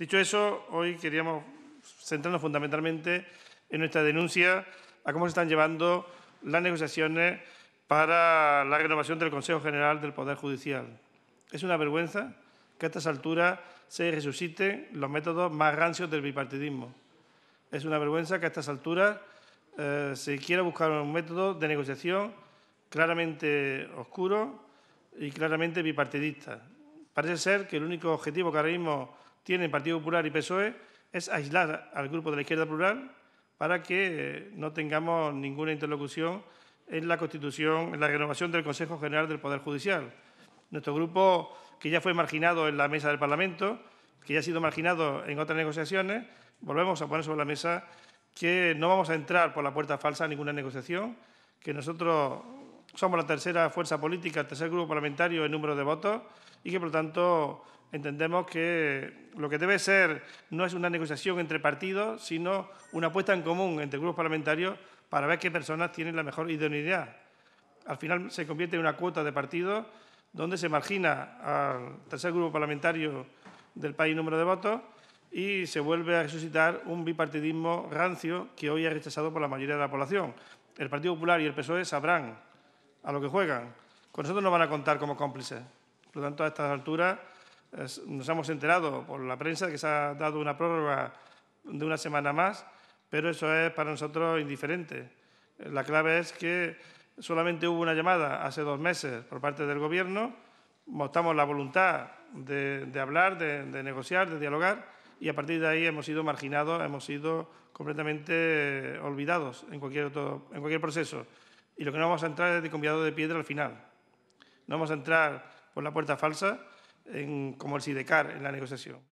Dicho eso, hoy queríamos centrarnos fundamentalmente en nuestra denuncia a cómo se están llevando las negociaciones para la renovación del Consejo General del Poder Judicial. Es una vergüenza que a estas alturas se resuciten los métodos más rancios del bipartidismo. Es una vergüenza que a estas alturas eh, se quiera buscar un método de negociación claramente oscuro y claramente bipartidista. Parece ser que el único objetivo que ahora mismo tiene el Partido Popular y PSOE es aislar al grupo de la izquierda plural para que eh, no tengamos ninguna interlocución en la constitución, en la renovación del Consejo General del Poder Judicial. Nuestro grupo, que ya fue marginado en la mesa del Parlamento, que ya ha sido marginado en otras negociaciones, volvemos a poner sobre la mesa que no vamos a entrar por la puerta falsa a ninguna negociación, que nosotros somos la tercera fuerza política, el tercer grupo parlamentario en número de votos y que, por lo tanto, entendemos que lo que debe ser no es una negociación entre partidos, sino una apuesta en común entre grupos parlamentarios para ver qué personas tienen la mejor idoneidad. Al final se convierte en una cuota de partidos donde se margina al tercer grupo parlamentario del país número de votos y se vuelve a resucitar un bipartidismo rancio que hoy es rechazado por la mayoría de la población. El Partido Popular y el PSOE sabrán a lo que juegan. Con nosotros no van a contar como cómplices. Por lo tanto, a estas alturas nos hemos enterado por la prensa que se ha dado una prórroga de una semana más, pero eso es para nosotros indiferente. La clave es que solamente hubo una llamada hace dos meses por parte del Gobierno, mostramos la voluntad de, hablar, de, negociar, de dialogar y a partir de ahí hemos sido marginados, hemos sido completamente olvidados en cualquier, proceso. Y lo que no vamos a entrar es de convidado de piedra al final. No vamos a entrar por la puerta falsa, en, como el SIDECAR en la negociación.